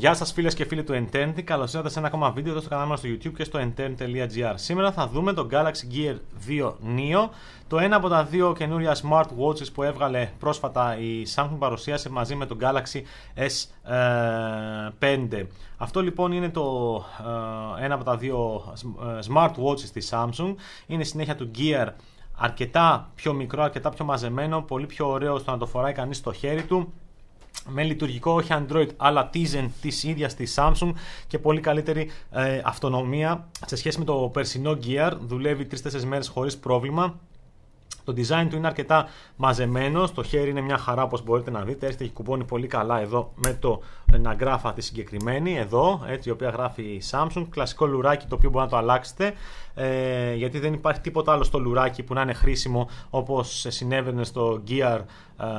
Γεια σας, φίλες και φίλοι του Entente. Καλώς ήρθατε σε ένα ακόμα βίντεο στο κανάλι μας στο YouTube και στο entente.gr. Σήμερα θα δούμε το Galaxy Gear 2 Neo, το ένα από τα δύο καινούρια smartwatches που έβγαλε πρόσφατα η Samsung παρουσίασε μαζί με το Galaxy S5. Ε, Αυτό λοιπόν είναι το ε, ένα από τα δύο ε, smartwatches της Samsung. Είναι συνέχεια του Gear αρκετά πιο μικρό, αρκετά πιο μαζεμένο, πολύ πιο ωραίο στο να το φοράει κανείς στο χέρι του με λειτουργικό όχι Android αλλά Tizen της ίδιας της Samsung και πολύ καλύτερη ε, αυτονομία σε σχέση με το περσινό Gear δουλεύει 3-4 μέρες χωρίς πρόβλημα το design του είναι αρκετά μαζεμένο. Το χέρι είναι μια χαρά όπως μπορείτε να δείτε. Έρχεται και κουμπώνει πολύ καλά εδώ με το να γράφα τη συγκεκριμένη. Εδώ, έτσι, η οποία γράφει η Samsung. Κλασικό λουράκι το οποίο μπορεί να το αλλάξετε. Ε, γιατί δεν υπάρχει τίποτα άλλο στο λουράκι που να είναι χρήσιμο όπως συνέβαινε στο Gear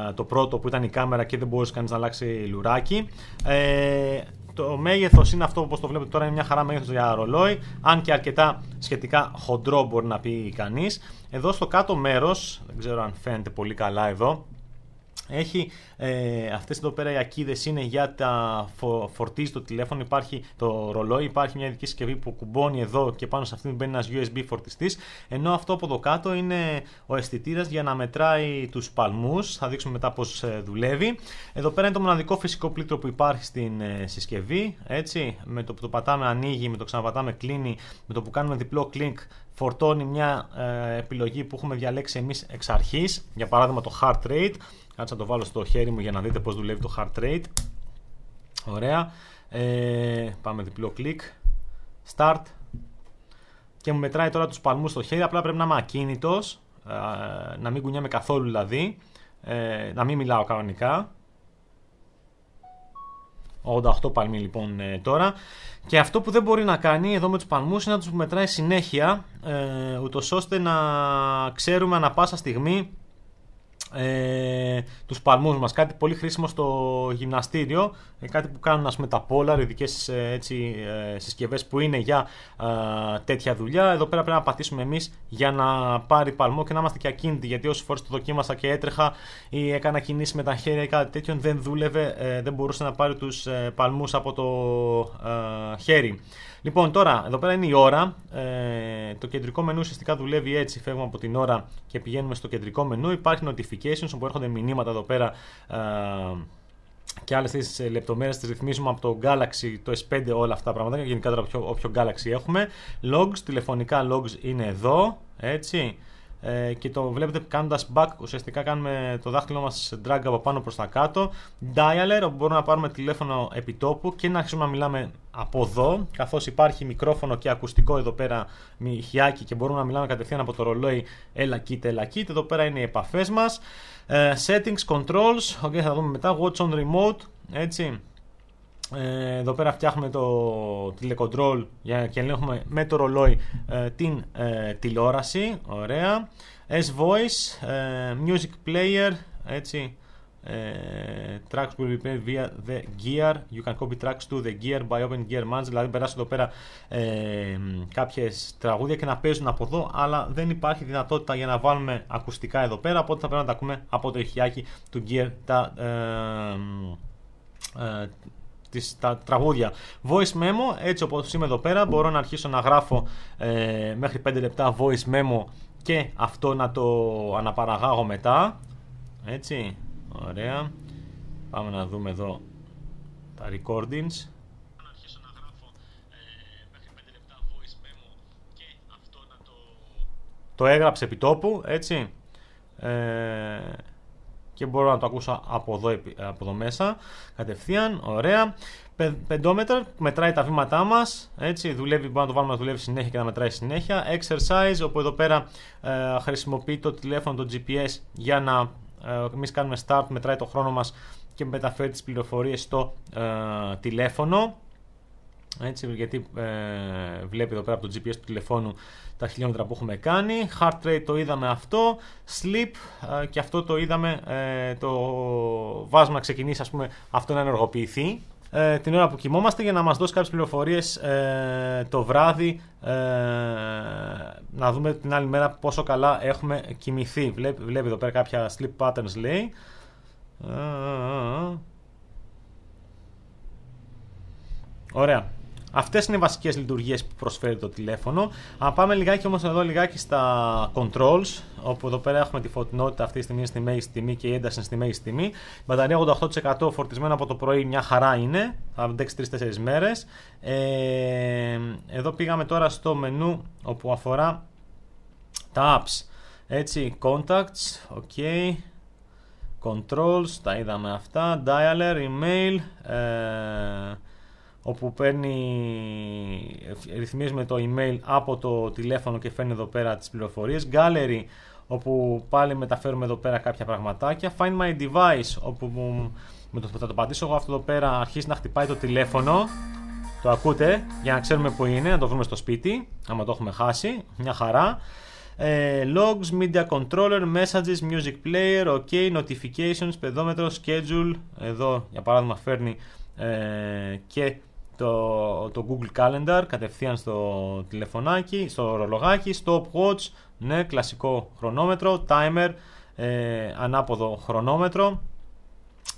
ε, το πρώτο που ήταν η κάμερα και δεν μπορούσε κανείς να αλλάξει λουράκι. Ε, το μέγεθος είναι αυτό όπως το βλέπετε τώρα, είναι μια χαρά μέγεθος για ρολόι. Αν και αρκετά σχετικά χοντρό μπορεί να πει κανείς. Εδώ στο κάτω μέρος, δεν ξέρω αν φαίνεται πολύ καλά εδώ, έχει ε, αυτές εδώ πέρα οι ακίδες είναι για τα φο, φορτίζει το τηλέφωνο, υπάρχει το ρολόι, υπάρχει μια ειδική συσκευή που κουμπώνει εδώ και πάνω σε αυτήν μπαίνει ένας USB φορτιστής, ενώ αυτό από εδώ κάτω είναι ο αισθητήρας για να μετράει τους παλμούς, θα δείξουμε μετά πώς ε, δουλεύει. Εδώ πέρα είναι το μοναδικό φυσικό πλήκτρο που υπάρχει στην ε, συσκευή, έτσι, με το που το πατάμε ανοίγει, με το ξαναπατάμε κλείνει, με το που κάνουμε διπλό κλικ φορτώνει μια ε, επιλογή που έχουμε διαλέξει εμείς εξ αρχής, για παράδειγμα το heart rate, Κάτσε να το βάλω στο χέρι μου για να δείτε πώς δουλεύει το heart rate. Ωραία. Ε, πάμε διπλό κλικ. Start. Και μου μετράει τώρα τους παλμούς στο χέρι. Απλά πρέπει να είμαι ακίνητος. Ε, να μην κουνιάμαι καθόλου δηλαδή. Ε, να μην μιλάω κανονικά. 88 παλμοί λοιπόν ε, τώρα. Και αυτό που δεν μπορεί να κάνει εδώ με τους παλμούς είναι να τους μετράει συνέχεια ούτως ώστε να ξέρουμε ανα πάσα στιγμή ε, τους παλμούς μας. Κάτι πολύ χρήσιμο στο γυμναστήριο, ε, κάτι που κάνουν ας πούμε τα Polar, ειδικές ε, ε, συσκευές που είναι για τέτοια δουλειά. Εδώ πέρα πρέπει να πατήσουμε εμείς για να πάρει παλμό και να είμαστε και ακίνητοι, γιατί όσες φορές το δοκίμασα και έτρεχα ή έκανα κινήσεις με τα χέρια ή κάτι τέτοιο, δεν δούλευε, δεν μπορούσε να πάρει τους παλμούς από το χέρι. Λοιπόν, τώρα εδώ πέρα είναι η ώρα. Ε, το κεντρικό μενού ουσιαστικά δουλεύει έτσι. Φεύγουμε από την ώρα και πηγαίνουμε στο κεντρικό μενού. Υπάρχει notifications όπου έρχονται μηνύματα εδώ πέρα. Ε, και άλλες τι λεπτομέρειες τις ρυθμίζουμε από το Galaxy, το S5, όλα αυτά τα πράγματα. Γενικά τώρα όποιο Galaxy έχουμε. Logs, τηλεφωνικά logs είναι εδώ. Έτσι. Ε, και το βλέπετε κάνοντας back ουσιαστικά κάνουμε το δάχτυλό μας drag από πάνω προς τα κάτω dialer όπου μπορούμε να πάρουμε τηλέφωνο επιτόπου και να αρχίσουμε να μιλάμε από εδώ καθώς υπάρχει μικρόφωνο και ακουστικό εδώ πέρα χιάκι και μπορούμε να μιλάμε κατευθείαν από το ρολόι έλα κοίτα έλα κοίτα εδώ πέρα είναι οι επαφές μας. Ε, settings, controls, θα δούμε μετά watch on remote έτσι ε, εδώ πέρα φτιάχνουμε το τηλεκοντρόλ και ελέγχουμε με το ρολόι ε, την ε, τηλεόραση. Ωραία. S-Voice, ε, Music Player, έτσι. tracks will be played via the gear. You can copy tracks to the gear by open gear Mans, Δηλαδή, περάσει εδώ πέρα ε, κάποιες τραγούδια και να παίζουν από εδώ, αλλά δεν υπάρχει δυνατότητα για να βάλουμε ακουστικά εδώ πέρα. Οπότε θα πρέπει να τα ακούμε από το ηχιάκι του gear τα, τις, τα τραγούδια. Voice memo, έτσι όπως είμαι εδώ πέρα, μπορώ να αρχίσω να γράφω ε, μέχρι 5 λεπτά voice memo και αυτό να το αναπαραγάγω μετά. Έτσι, ωραία. Πάμε να δούμε εδώ τα recordings. Το έγραψε επί τόπου, έτσι. Ε, και μπορώ να το ακούσω από εδώ, από εδώ μέσα κατευθείαν. Ωραία. Πεντόμετρα μετράει τα βήματά μας. Έτσι, δουλεύει, μπορούμε να το βάλουμε να δουλεύει συνέχεια και να μετράει συνέχεια. Exercise, όπου εδώ πέρα ε, χρησιμοποιεί το τηλέφωνο, το GPS για να ε, κάνουμε start, μετράει το χρόνο μας και μεταφέρει τις πληροφορίες στο ε, τηλέφωνο. Έτσι, γιατί ε, βλέπει εδώ πέρα από το GPS του τηλεφώνου τα χιλιόμετρα που έχουμε κάνει. Heart rate το είδαμε αυτό. Sleep ε, και αυτό το είδαμε ε, το να ξεκινήσει ας πούμε αυτό να ενεργοποιηθεί ε, την ώρα που κοιμόμαστε για να μας δώσει κάποιες πληροφορίες ε, το βράδυ ε, να δούμε την άλλη μέρα πόσο καλά έχουμε κοιμηθεί. βλέπει εδώ πέρα κάποια sleep patterns λέει. Ε, Ωραία. Αυτές είναι οι βασικές λειτουργίες που προσφέρει το τηλέφωνο. Α πάμε λιγάκι όμως εδώ λιγάκι στα controls, όπου εδώ πέρα έχουμε τη φωτεινότητα αυτή τη στιγμή στη μέση τιμή και η ένταση στη μέση τιμή. Η μπαταρία 88% φορτισμένο από το πρωί, μια χαρά είναι. Θα αντέξει 3-4 μέρες. Ε, εδώ πήγαμε τώρα στο μενού όπου αφορά τα apps. Έτσι, contacts, ok, controls, τα είδαμε αυτά, dialer, email, ε, όπου παίρνει ρυθμίες με το email από το τηλέφωνο και φέρνει εδώ πέρα τις πληροφορίες. Gallery, όπου πάλι μεταφέρουμε εδώ πέρα κάποια πραγματάκια. Find my device, όπου με το που θα το πατήσω εγώ αυτό εδώ πέρα αρχίζει να χτυπάει το τηλέφωνο. Το ακούτε για να ξέρουμε που είναι, να το βρούμε στο σπίτι, άμα το έχουμε χάσει, μια χαρά. Ε, logs, media controller, messages, music player, ok, notifications, παιδόμετρο, schedule, εδώ για παράδειγμα φέρνει ε, και το, το Google Calendar κατευθείαν στο τηλεφωνάκι, στο ρολογάκι, stopwatch, ναι, κλασικό χρονόμετρο, timer, ε, ανάποδο χρονόμετρο.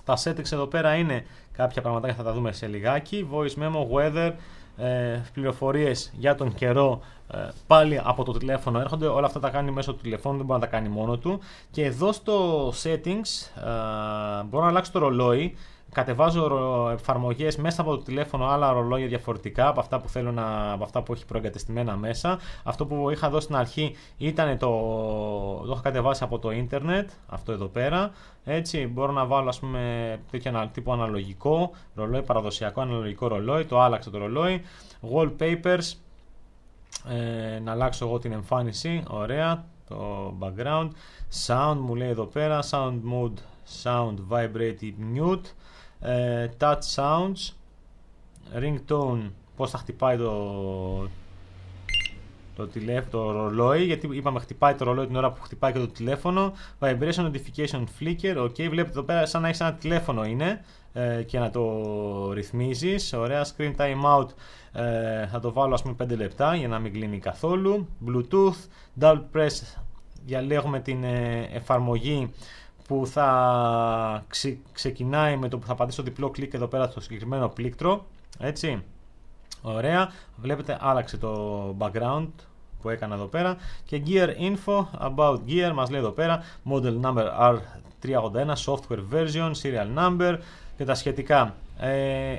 Τα settings εδώ πέρα είναι κάποια και θα τα δούμε σε λιγάκι, voice memo, weather, ε, πληροφορίες για τον καιρό ε, πάλι από το τηλέφωνο έρχονται όλα αυτά τα κάνει μέσω του τηλεφώνου δεν μπορεί να τα κάνει μόνο του και εδώ στο settings ε, μπορώ να αλλάξω το ρολόι κατεβάζω εφαρμογές μέσα από το τηλέφωνο, άλλα ρολόγια διαφορετικά από αυτά που, θέλω να, από αυτά που έχει προεγκατεστημένα μέσα. Αυτό που είχα δώσει στην αρχή ήταν το. Το είχα κατεβάσει από το ίντερνετ, αυτό εδώ πέρα. Έτσι, μπορώ να βάλω ας πούμε τέτοιο τύπο αναλογικό ρολόι, παραδοσιακό αναλογικό ρολόι, το άλλαξα το ρολόι. Wallpapers, ε, να αλλάξω εγώ την εμφάνιση, ωραία, το background. Sound μου λέει εδώ πέρα, sound mode, sound vibrate mute. Ε, touch sounds, ringtone, πώς θα χτυπάει το, το, το ρολόι, γιατί είπαμε χτυπάει το ρολόι την ώρα που χτυπάει και το τηλέφωνο, vibration, notification, flicker, ok, βλέπετε εδώ πέρα σαν να έχεις ένα τηλέφωνο είναι ε, και να το ρυθμίζεις, ωραία, screen time out, ε, θα το βάλω ας πούμε 5 λεπτά για να μην κλείνει καθόλου, bluetooth, double press, διαλέγουμε την εφαρμογή που θα ξεκινάει με το που θα πατήσω διπλό κλικ εδώ πέρα στο συγκεκριμένο πλήκτρο. Έτσι. Ωραία. Βλέπετε άλλαξε το background που έκανα εδώ πέρα και gear info about gear μας λέει εδώ πέρα model number R381 software version serial number και τα σχετικά ε,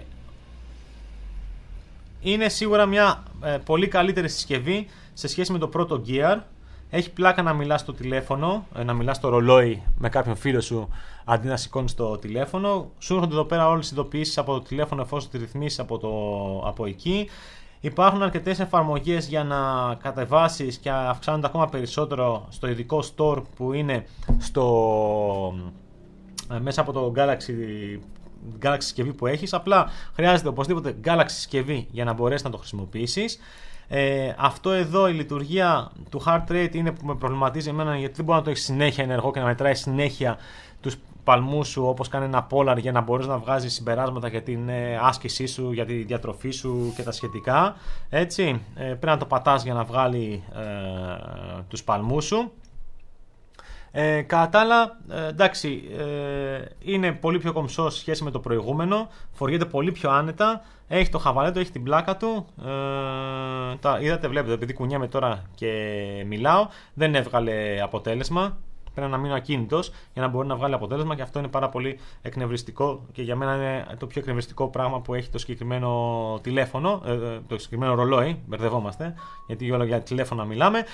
είναι σίγουρα μια ε, πολύ καλύτερη συσκευή σε σχέση με το πρώτο gear έχει πλάκα να μιλάς στο τηλέφωνο, ε, να μιλάς στο ρολόι με κάποιον φίλο σου αντί να σηκώνεις το τηλέφωνο. Σου έρχονται εδώ πέρα όλες τι ειδοποιήσεις από το τηλέφωνο εφόσον τη ρυθμίσεις από, το, από εκεί. Υπάρχουν αρκετές εφαρμογές για να κατεβάσεις και αυξάνονται ακόμα περισσότερο στο ειδικό store που είναι στο, ε, μέσα από το Galaxy Galaxy συσκευή που έχεις, απλά χρειάζεται οπωσδήποτε Galaxy συσκευή για να μπορέσεις να το χρησιμοποιήσεις. Ε, αυτό εδώ η λειτουργία του heart rate είναι που με προβληματίζει εμένα γιατί δεν μπορεί να το έχεις συνέχεια ενεργό και να μετράει συνέχεια τους παλμούς σου όπως κάνει ένα polar για να μπορείς να βγάζεις συμπεράσματα για την ε, άσκησή σου, για τη διατροφή σου και τα σχετικά. Έτσι, ε, πρέπει να το πατάς για να βγάλει ε, τους παλμούς σου. Ε, κατά ε, εντάξει, ε, είναι πολύ πιο κομψό σχέση με το προηγούμενο. Φοριέται πολύ πιο άνετα. Έχει το χαβαλέτο, έχει την πλάκα του. Ε, τα είδατε, βλέπετε, επειδή κουνιέμαι τώρα και μιλάω, δεν έβγαλε αποτέλεσμα. Πρέπει να μείνω ακίνητος για να μπορεί να βγάλει αποτέλεσμα και αυτό είναι πάρα πολύ εκνευριστικό και για μένα είναι το πιο εκνευριστικό πράγμα που έχει το συγκεκριμένο τηλέφωνο, ε, ε, το συγκεκριμένο ρολόι. Μπερδευόμαστε, γιατί όλα για τηλέφωνα μιλάμε.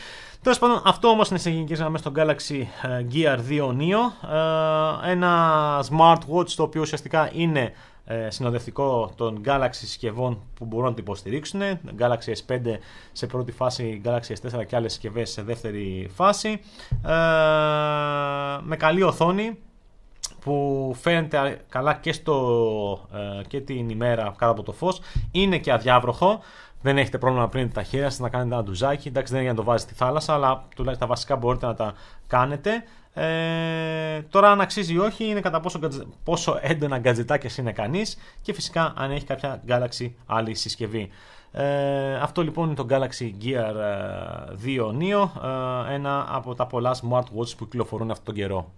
Τέλος πάντων, αυτό όμως είναι σε γενικές γραμμές στο Galaxy ε, Gear 2 Neo. Ένα smartwatch το οποίο ουσιαστικά είναι ε, συνοδευτικό των Galaxy συσκευών που μπορούν να την υποστηρίξουν. Galaxy S5 σε πρώτη φάση, Galaxy S4 και άλλες συσκευές σε δεύτερη φάση. Ε, με καλή οθόνη, που φαίνεται καλά και, στο, ε, και την ημέρα κάτω από το φως είναι και αδιάβροχο δεν έχετε πρόβλημα να πρίνετε τα χέρια σας, να κάνετε ένα ντουζάκι. Εντάξει, δεν είναι για να το βάζετε στη θάλασσα, αλλά τουλάχιστον τα βασικά μπορείτε να τα κάνετε. Ε, τώρα, αν αξίζει ή όχι, είναι κατά πόσο, πόσο έντονα γκατζετάκια είναι κανείς και φυσικά αν έχει κάποια Galaxy άλλη συσκευή. Ε, αυτό λοιπόν είναι το Galaxy Gear 2 ε, Neo, ε, ένα από τα πολλά smartwatches που κυκλοφορούν αυτόν τον καιρό.